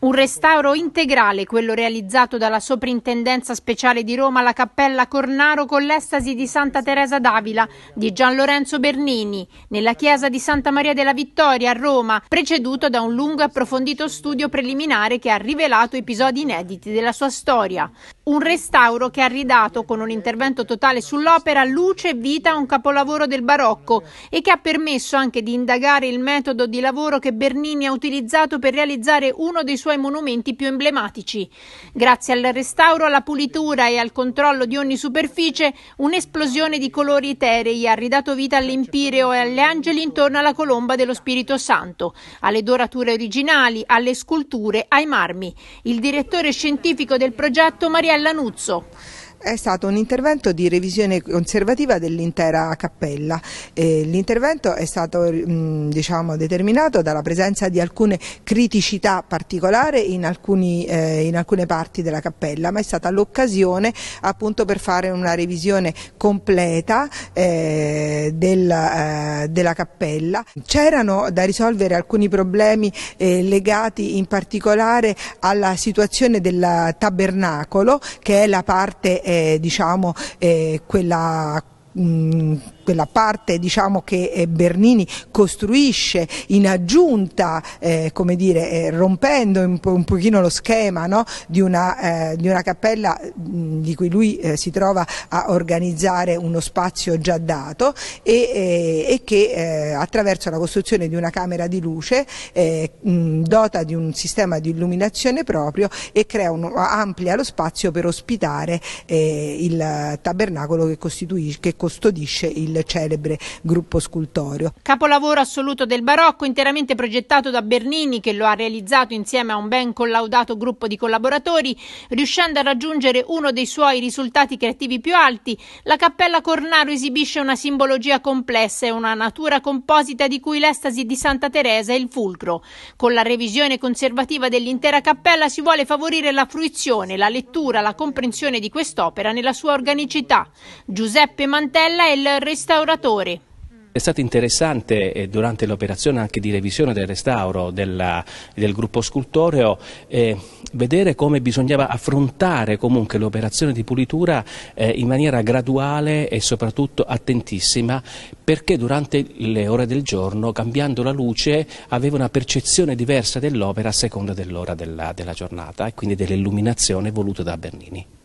Un restauro integrale, quello realizzato dalla Soprintendenza Speciale di Roma alla Cappella Cornaro con l'estasi di Santa Teresa d'Avila di Gian Lorenzo Bernini, nella chiesa di Santa Maria della Vittoria a Roma, preceduto da un lungo e approfondito studio preliminare che ha rivelato episodi inediti della sua storia. Un restauro che ha ridato, con un intervento totale sull'opera, luce e vita a un capolavoro del barocco e che ha permesso anche di indagare il metodo di lavoro che Bernini ha utilizzato per realizzare uno dei suoi suoi monumenti più emblematici. Grazie al restauro, alla pulitura e al controllo di ogni superficie, un'esplosione di colori eterei ha ridato vita all'Empireo e alle angeli intorno alla colomba dello Spirito Santo, alle dorature originali, alle sculture, ai marmi. Il direttore scientifico del progetto Mariella Nuzzo. È stato un intervento di revisione conservativa dell'intera cappella. Eh, l'intervento è stato mh, mm, diciamo, determinato dalla presenza di alcune criticità particolari in, alcuni, eh, in alcune parti della cappella, ma è stata l'occasione appunto per fare una revisione completa eh, del, eh, della cappella. C'erano da risolvere alcuni problemi eh, legati in particolare alla situazione del tabernacolo, che è la parte eh, diciamo eh, quella mh, mm, quella parte diciamo, che eh, Bernini costruisce in aggiunta, eh, come dire, eh, rompendo un, po un pochino lo schema no? di, una, eh, di, una, cappella mh, di cui lui eh, si trova a organizzare uno spazio già dato e, eh, e che attraverso la costruzione di una camera di luce mh, dota di un sistema di illuminazione proprio e un, amplia lo spazio per ospitare il tabernacolo che, che custodisce il celebre gruppo scultorio. Capolavoro assoluto del barocco, interamente progettato da Bernini che lo ha realizzato insieme a un ben collaudato gruppo di collaboratori, riuscendo a raggiungere uno dei suoi risultati creativi più alti, la Cappella Cornaro esibisce una simbologia complessa e una natura composita di cui l'estasi di Santa Teresa è il fulcro. Con la revisione conservativa dell'intera cappella si vuole favorire la fruizione, la lettura, la comprensione di quest'opera nella sua organicità. Giuseppe Mantella è il restauro restauratori. È stato interessante eh, durante l'operazione anche di revisione del restauro della, del gruppo scultoreo eh, vedere come bisognava affrontare comunque l'operazione di pulitura eh, in maniera graduale e soprattutto attentissima perché durante le ore del giorno cambiando la luce aveva una percezione diversa dell'opera a seconda dell'ora della, della giornata e quindi dell'illuminazione voluta da Bernini.